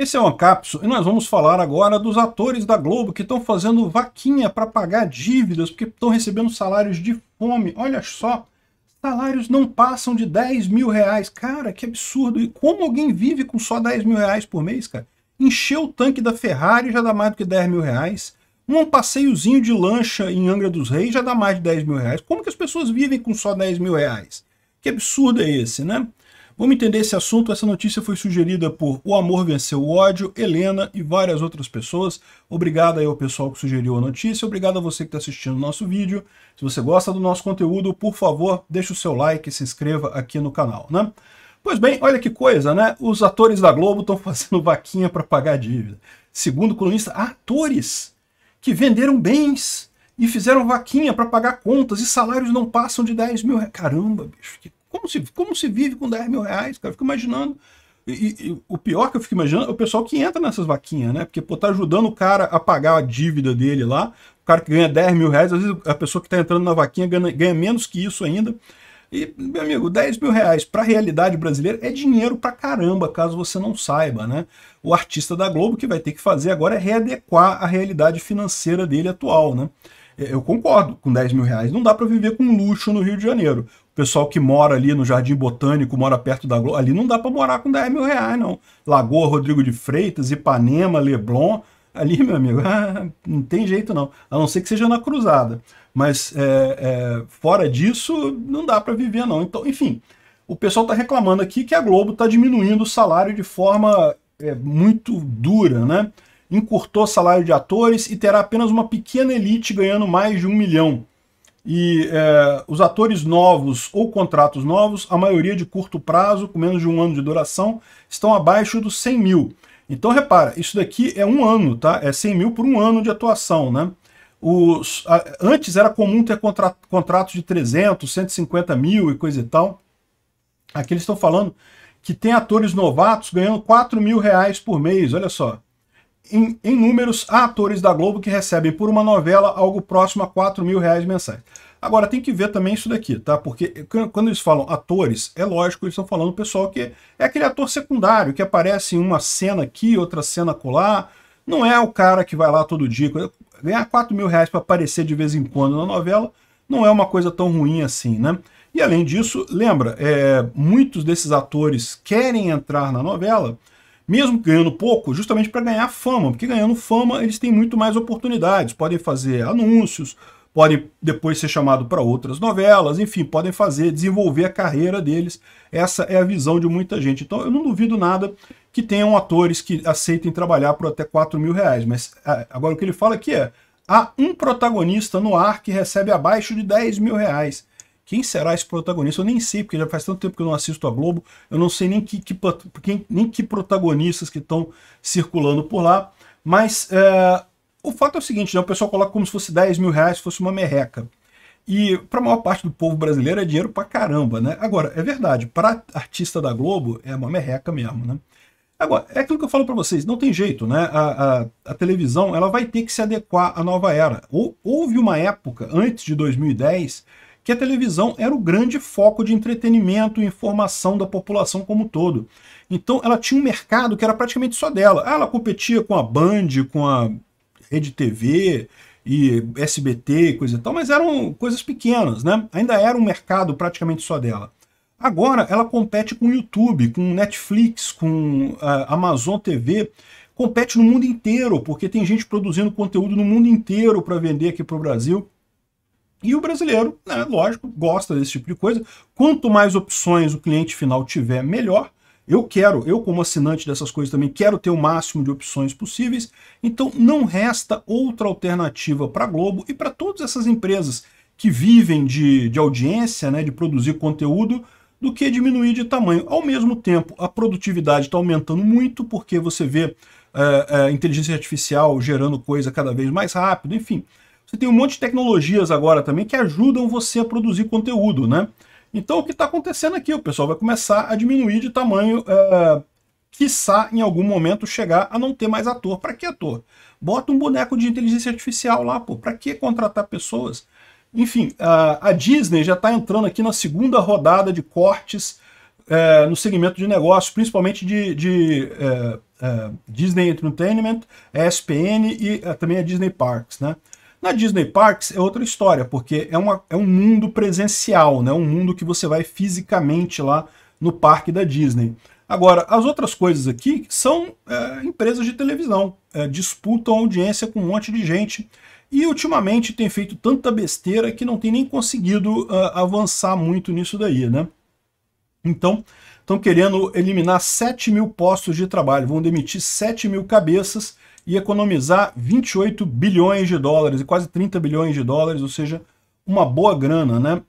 Esse é o Ancapso e nós vamos falar agora dos atores da Globo que estão fazendo vaquinha para pagar dívidas porque estão recebendo salários de fome. Olha só, salários não passam de 10 mil reais. Cara, que absurdo. E como alguém vive com só 10 mil reais por mês, cara? Encher o tanque da Ferrari já dá mais do que 10 mil reais. Um passeiozinho de lancha em Angra dos Reis já dá mais de 10 mil reais. Como que as pessoas vivem com só 10 mil reais? Que absurdo é esse, né? Vamos entender esse assunto. Essa notícia foi sugerida por O Amor Venceu o Ódio, Helena e várias outras pessoas. Obrigado aí ao pessoal que sugeriu a notícia. Obrigado a você que está assistindo o nosso vídeo. Se você gosta do nosso conteúdo, por favor, deixe o seu like e se inscreva aqui no canal, né? Pois bem, olha que coisa, né? Os atores da Globo estão fazendo vaquinha para pagar dívida. Segundo o colunista, atores que venderam bens e fizeram vaquinha para pagar contas e salários não passam de 10 mil. Caramba, bicho, que como se, como se vive com 10 mil reais, cara? Eu fico imaginando. E, e, o pior que eu fico imaginando é o pessoal que entra nessas vaquinhas, né? Porque, pô, tá ajudando o cara a pagar a dívida dele lá. O cara que ganha 10 mil reais, às vezes a pessoa que tá entrando na vaquinha ganha, ganha menos que isso ainda. E, meu amigo, 10 mil reais para a realidade brasileira é dinheiro pra caramba, caso você não saiba, né? O artista da Globo que vai ter que fazer agora é readequar a realidade financeira dele atual, né? É, eu concordo, com 10 mil reais não dá para viver com luxo no Rio de Janeiro pessoal que mora ali no Jardim Botânico, mora perto da Globo, ali não dá para morar com 10 mil reais, não. Lagoa Rodrigo de Freitas, Ipanema, Leblon, ali, meu amigo, não tem jeito não, a não ser que seja na cruzada. Mas é, é, fora disso, não dá para viver não. Então, enfim, o pessoal está reclamando aqui que a Globo está diminuindo o salário de forma é, muito dura, né? Encurtou o salário de atores e terá apenas uma pequena elite ganhando mais de um milhão. E é, os atores novos ou contratos novos, a maioria de curto prazo, com menos de um ano de duração, estão abaixo dos 100 mil. Então repara, isso daqui é um ano, tá? É 100 mil por um ano de atuação, né? Os, a, antes era comum ter contra, contratos de 300, 150 mil e coisa e tal. Aqui eles estão falando que tem atores novatos ganhando 4 mil reais por mês, olha só em, em, números, há atores da Globo que recebem por uma novela algo próximo a 4 mil reais mensais. Agora, tem que ver também isso daqui, tá? Porque quando eles falam atores, é lógico, eles estão falando pessoal que é aquele ator secundário, que aparece em uma cena aqui, outra cena colar. Não é o cara que vai lá todo dia. Ganhar 4 mil reais para aparecer de vez em quando na novela não é uma coisa tão ruim assim, né? E além disso, lembra, é, muitos desses atores querem entrar na novela, mesmo ganhando pouco, justamente para ganhar fama, porque ganhando fama eles têm muito mais oportunidades, podem fazer anúncios, podem depois ser chamados para outras novelas, enfim, podem fazer, desenvolver a carreira deles. Essa é a visão de muita gente. Então eu não duvido nada que tenham atores que aceitem trabalhar por até 4 mil reais, mas é, agora o que ele fala aqui é há um protagonista no ar que recebe abaixo de 10 mil reais. Quem será esse protagonista? Eu nem sei, porque já faz tanto tempo que eu não assisto a Globo, eu não sei nem que, que quem, nem que protagonistas que estão circulando por lá. Mas é, o fato é o seguinte, né? o pessoal coloca como se fosse 10 mil reais, se fosse uma merreca. E para a maior parte do povo brasileiro é dinheiro para caramba, né? Agora, é verdade, para artista da Globo é uma merreca mesmo, né? Agora, é aquilo que eu falo para vocês, não tem jeito, né? A, a, a, televisão ela vai ter que se adequar à nova era. Houve uma época, antes de 2010, que a televisão era o grande foco de entretenimento e informação da população como um todo. Então ela tinha um mercado que era praticamente só dela. Ela competia com a Band, com a Rede TV e SBT e coisa e tal, mas eram coisas pequenas, né? Ainda era um mercado praticamente só dela. Agora ela compete com o YouTube, com Netflix, com a eh, Amazon TV, compete no mundo inteiro, porque tem gente produzindo conteúdo no mundo inteiro para vender aqui para o Brasil. E o brasileiro, né, lógico, gosta desse tipo de coisa. Quanto mais opções o cliente final tiver, melhor. Eu quero, eu como assinante dessas coisas também, quero ter o máximo de opções possíveis. Então não resta outra alternativa para a Globo e para todas essas empresas que vivem de, de audiência, né, de produzir conteúdo, do que diminuir de tamanho. Ao mesmo tempo, a produtividade está aumentando muito, porque você vê uh, inteligência artificial gerando coisa cada vez mais rápido, enfim. Você tem um monte de tecnologias agora também que ajudam você a produzir conteúdo, né? Então o que está acontecendo aqui? O pessoal vai começar a diminuir de tamanho, uh, quiçá em algum momento chegar a não ter mais ator. Para que ator? Bota um boneco de inteligência artificial lá, pô. Para que contratar pessoas? Enfim, a Disney já está entrando aqui na segunda rodada de cortes é, no segmento de negócios, principalmente de, de é, Disney Entertainment, ESPN e também a Disney Parks, né? Na Disney Parks é outra história, porque é, uma, é um mundo presencial, né? um mundo que você vai fisicamente lá no parque da Disney. Agora, as outras coisas aqui são é, empresas de televisão, é, disputam audiência com um monte de gente e ultimamente tem feito tanta besteira que não tem nem conseguido uh, avançar muito nisso daí, né? Então, estão querendo eliminar 7 mil postos de trabalho, vão demitir 7 mil cabeças e economizar 28 bilhões de dólares e quase 30 bilhões de dólares, ou seja, uma boa grana, né?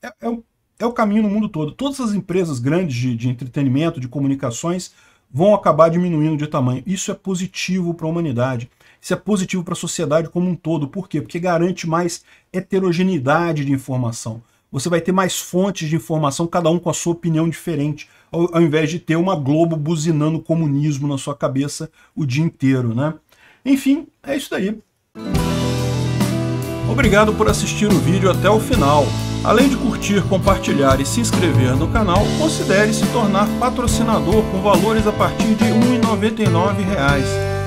É, é, é, é o caminho no mundo todo. Todas as empresas grandes de, de entretenimento, de comunicações, vão acabar diminuindo de tamanho. Isso é positivo para a humanidade. Isso é positivo para a sociedade como um todo. Por quê? Porque garante mais heterogeneidade de informação você vai ter mais fontes de informação, cada um com a sua opinião diferente, ao, ao invés de ter uma Globo buzinando comunismo na sua cabeça o dia inteiro, né? Enfim, é isso daí. Obrigado por assistir o vídeo até o final. Além de curtir, compartilhar e se inscrever no canal, considere se tornar patrocinador com valores a partir de R$ 1,99